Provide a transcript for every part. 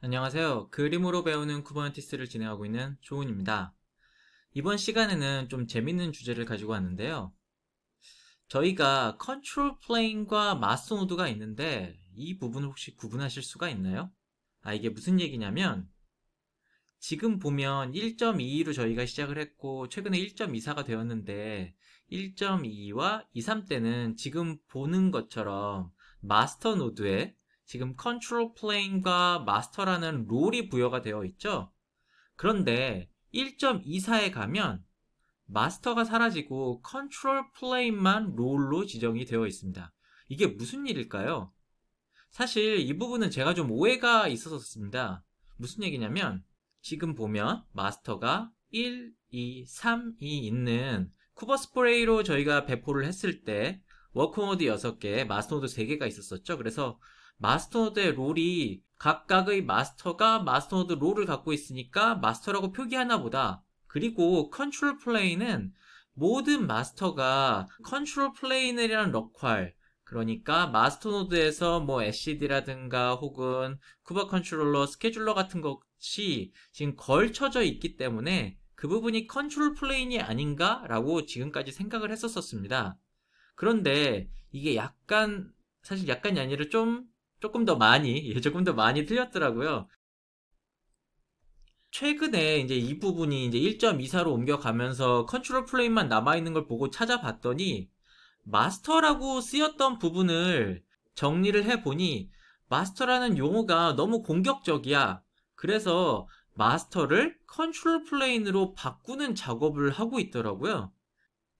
안녕하세요. 그림으로 배우는 쿠버네티스를 진행하고 있는 조은입니다. 이번 시간에는 좀 재밌는 주제를 가지고 왔는데요. 저희가 컨트롤 플레인과 마스 노드가 있는데 이 부분 을 혹시 구분하실 수가 있나요? 아 이게 무슨 얘기냐면 지금 보면 1.22로 저희가 시작을 했고 최근에 1.24가 되었는데 1.22와 23 때는 지금 보는 것처럼 마스터 노드에 지금 컨트롤 플레인과 마스터라는 롤이 부여가 되어 있죠. 그런데 1.24에 가면 마스터가 사라지고 컨트롤 플레인만 롤로 지정이 되어 있습니다. 이게 무슨 일일까요? 사실 이 부분은 제가 좀 오해가 있었었습니다. 무슨 얘기냐면 지금 보면 마스터가 1, 2, 3 2 있는 쿠버 스프레이로 저희가 배포를 했을 때 워크모드 6개, 마스모드 3개가 있었었죠. 그래서 마스터노드의 롤이 각각의 마스터가 마스터노드 롤을 갖고 있으니까 마스터라고 표기하나 보다. 그리고 컨트롤 플레인은 모든 마스터가 컨트롤 플레인이라는 럭활 그러니까 마스터노드에서 뭐 SCD라든가 혹은 쿠버 컨트롤러, 스케줄러 같은 것이 지금 걸쳐져 있기 때문에 그 부분이 컨트롤 플레인이 아닌가라고 지금까지 생각을 했었었습니다. 그런데 이게 약간 사실 약간이 아니라 좀 조금 더 많이, 예, 조금 더 많이 틀렸더라고요. 최근에 이제 이 부분이 이제 1.24로 옮겨가면서 컨트롤 플레인만 남아있는 걸 보고 찾아봤더니 마스터라고 쓰였던 부분을 정리를 해보니 마스터라는 용어가 너무 공격적이야. 그래서 마스터를 컨트롤 플레인으로 바꾸는 작업을 하고 있더라고요.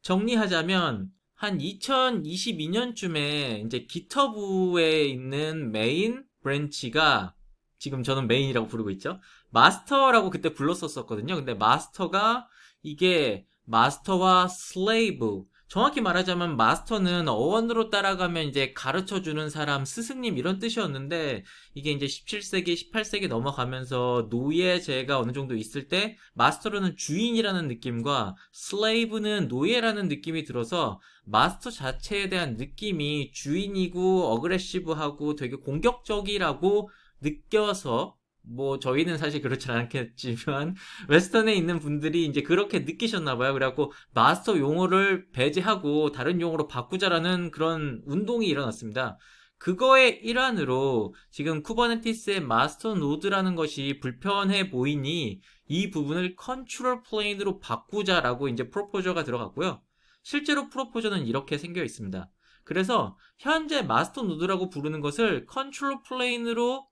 정리하자면 한 2022년쯤에 이제 기터브에 있는 메인 브랜치가 지금 저는 메인이라고 부르고 있죠. 마스터라고 그때 불렀었거든요. 근데 마스터가 이게 마스터와 슬레이브 정확히 말하자면 마스터는 어원으로 따라가면 이제 가르쳐 주는 사람, 스승님 이런 뜻이었는데 이게 이제 17세기, 18세기 넘어가면서 노예제가 어느 정도 있을 때 마스터로는 주인이라는 느낌과 슬레이브는 노예라는 느낌이 들어서 마스터 자체에 대한 느낌이 주인이고 어그레시브하고 되게 공격적이라고 느껴서 뭐 저희는 사실 그렇지 않겠지만 웨스턴에 있는 분들이 이제 그렇게 느끼셨나 봐요. 그래갖고 마스터 용어를 배제하고 다른 용어로 바꾸자라는 그런 운동이 일어났습니다. 그거의 일환으로 지금 쿠버네티스의 마스터 노드라는 것이 불편해 보이니 이 부분을 컨트롤 플레인으로 바꾸자라고 이제 프로포저가 들어갔고요. 실제로 프로포저는 이렇게 생겨 있습니다. 그래서 현재 마스터 노드라고 부르는 것을 컨트롤 플레인으로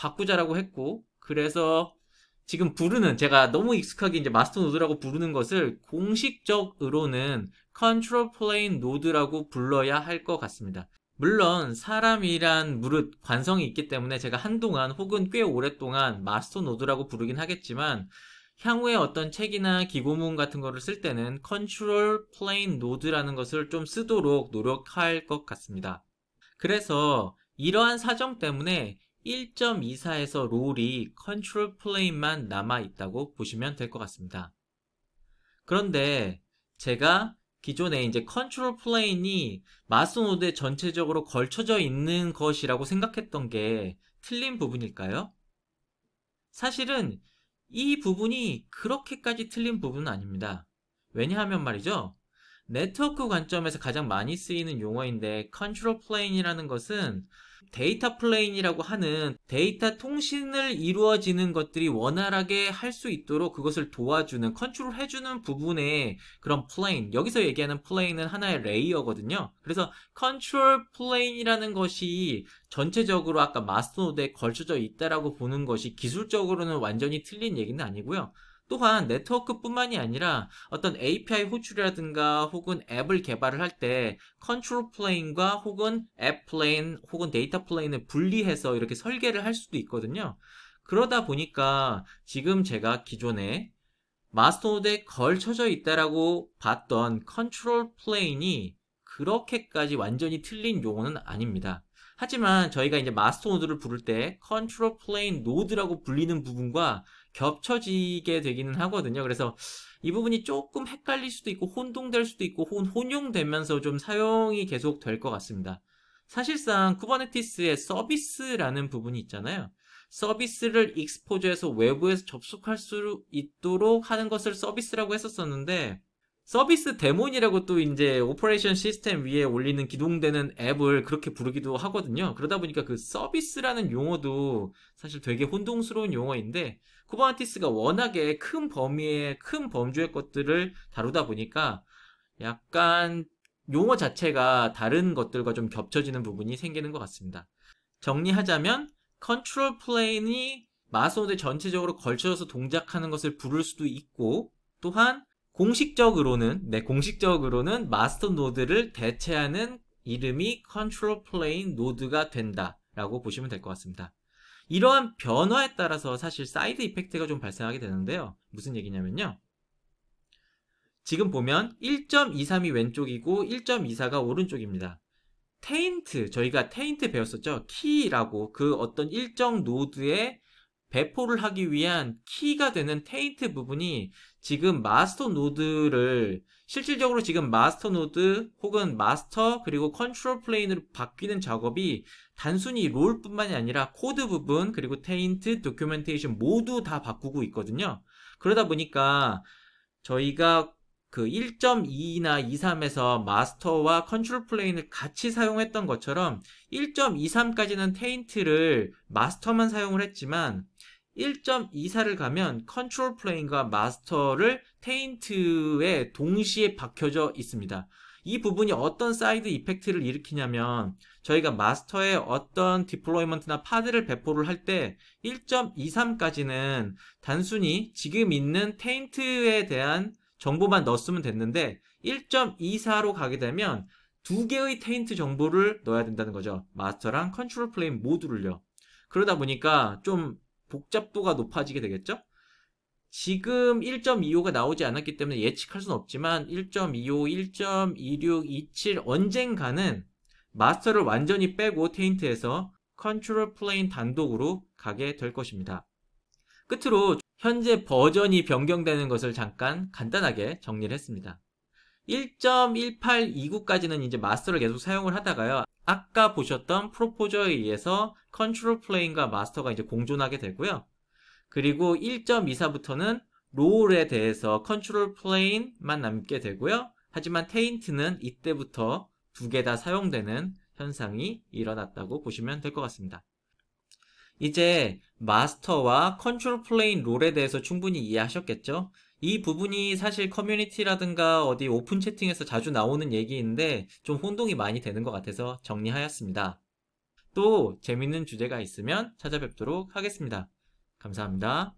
바꾸자라고 했고 그래서 지금 부르는 제가 너무 익숙하게 이제 마스터 노드라고 부르는 것을 공식적으로는 컨트롤 플레인 노드라고 불러야 할 것 같습니다. 물론 사람이란 무릇 관성이 있기 때문에 제가 한동안 혹은 꽤 오랫동안 마스터 노드라고 부르긴 하겠지만 향후에 어떤 책이나 기고문 같은 거를 쓸 때는 컨트롤 플레인 노드라는 것을 좀 쓰도록 노력할 것 같습니다. 그래서 이러한 사정 때문에 1.24에서 롤이 컨트롤 플레인만 남아있다고 보시면 될 것 같습니다. 그런데 제가 기존에 이제 컨트롤 플레인이 마스 노드에 전체적으로 걸쳐져 있는 것이라고 생각했던 게 틀린 부분일까요? 사실은 이 부분이 그렇게까지 틀린 부분은 아닙니다. 왜냐하면 말이죠. 네트워크 관점에서 가장 많이 쓰이는 용어인데 컨트롤 플레인이라는 것은 데이터 플레인이라고 하는 데이터 통신을 이루어지는 것들이 원활하게 할 수 있도록 그것을 도와주는 컨트롤 해주는 부분의 그런 플레인 여기서 얘기하는 플레인은 하나의 레이어거든요 그래서 컨트롤 플레인이라는 것이 전체적으로 아까 마스터 노드에 걸쳐져 있다라고 보는 것이 기술적으로는 완전히 틀린 얘기는 아니고요 또한 네트워크뿐만이 아니라 어떤 API 호출이라든가 혹은 앱을 개발을 할 때 컨트롤 플레인과 혹은 앱 플레인 혹은 데이터 플레인을 분리해서 이렇게 설계를 할 수도 있거든요. 그러다 보니까 지금 제가 기존에 마스터노드에 걸쳐져 있다라고 봤던 컨트롤 플레인이 그렇게까지 완전히 틀린 용어는 아닙니다. 하지만 저희가 이제 마스터 노드를 부를 때 컨트롤 플레인 노드라고 불리는 부분과 겹쳐지게 되기는 하거든요. 그래서 이 부분이 조금 헷갈릴 수도 있고 혼동될 수도 있고 혼, 혼용되면서 좀 사용이 계속 될 것 같습니다. 사실상 쿠버네티스의 서비스라는 부분이 있잖아요. 서비스를 익스포즈에서 외부에서 접속할 수 있도록 하는 것을 서비스라고 했었었는데 서비스 데몬이라고 또 이제 오퍼레이션 시스템 위에 올리는 기동되는 앱을 그렇게 부르기도 하거든요. 그러다 보니까 그 서비스라는 용어도 사실 되게 혼동스러운 용어인데 쿠버네티스가 워낙에 큰 범위의 큰 범주의 것들을 다루다 보니까 약간 용어 자체가 다른 것들과 좀 겹쳐지는 부분이 생기는 것 같습니다. 정리하자면 컨트롤 플레인이 마소노드 전체적으로 걸쳐서 동작하는 것을 부를 수도 있고 또한 공식적으로는 네 공식적으로는 마스터 노드를 대체하는 이름이 컨트롤 플레인 노드가 된다라고 보시면 될 것 같습니다. 이러한 변화에 따라서 사실 사이드 이펙트가 좀 발생하게 되는데요. 무슨 얘기냐면요. 지금 보면 1.23이 왼쪽이고 1.24가 오른쪽입니다. 테인트, 저희가 테인트 배웠었죠? 키라고 그 어떤 일정 노드의 배포를 하기 위한 키가 되는 테인트 부분이 지금 마스터 노드를 실질적으로 지금 마스터 노드 혹은 마스터 그리고 컨트롤 플레인으로 바뀌는 작업이 단순히 롤뿐만이 아니라 코드 부분 그리고 테인트 도큐멘테이션 모두 다 바꾸고 있거든요. 그러다 보니까 저희가 그 1.2나 2.3에서 마스터와 컨트롤 플레인을 같이 사용했던 것처럼 1.23까지는 테인트를 마스터만 사용을 했지만 1.24를 가면 컨트롤 플레인과 마스터를 테인트에 동시에 박혀져 있습니다. 이 부분이 어떤 사이드 이펙트를 일으키냐면 저희가 마스터에 어떤 디플로이먼트나 파드를 배포를 할 때 1.23까지는 단순히 지금 있는 테인트에 대한 정보만 넣었으면 됐는데 1.24로 가게 되면 두 개의 테인트 정보를 넣어야 된다는 거죠. 마스터랑 컨트롤 플레인 모두를요. 그러다 보니까 좀 복잡도가 높아지게 되겠죠? 지금 1.25가 나오지 않았기 때문에 예측할 수는 없지만 1.25, 1.26, 27 언젠가는 마스터를 완전히 빼고 테인트에서 컨트롤 플레인 단독으로 가게 될 것입니다. 끝으로 현재 버전이 변경되는 것을 잠깐 간단하게 정리를 했습니다. 1 1 8 2 9까지는 이제 마스터를 계속 사용을 하다가요. 아까 보셨던 프로포저에 의해서 컨트롤 플레인과 마스터가 이제 공존하게 되고요. 그리고 1.24부터는 롤에 대해서 컨트롤 플레인만 남게 되고요. 하지만 테인트는 이때부터 두 개 다 사용되는 현상이 일어났다고 보시면 될 것 같습니다. 이제 마스터와 컨트롤 플레인 롤에 대해서 충분히 이해하셨겠죠? 이 부분이 사실 커뮤니티라든가 어디 오픈 채팅에서 자주 나오는 얘기인데 좀 혼동이 많이 되는 것 같아서 정리하였습니다. 또 재밌는 주제가 있으면 찾아뵙도록 하겠습니다. 감사합니다.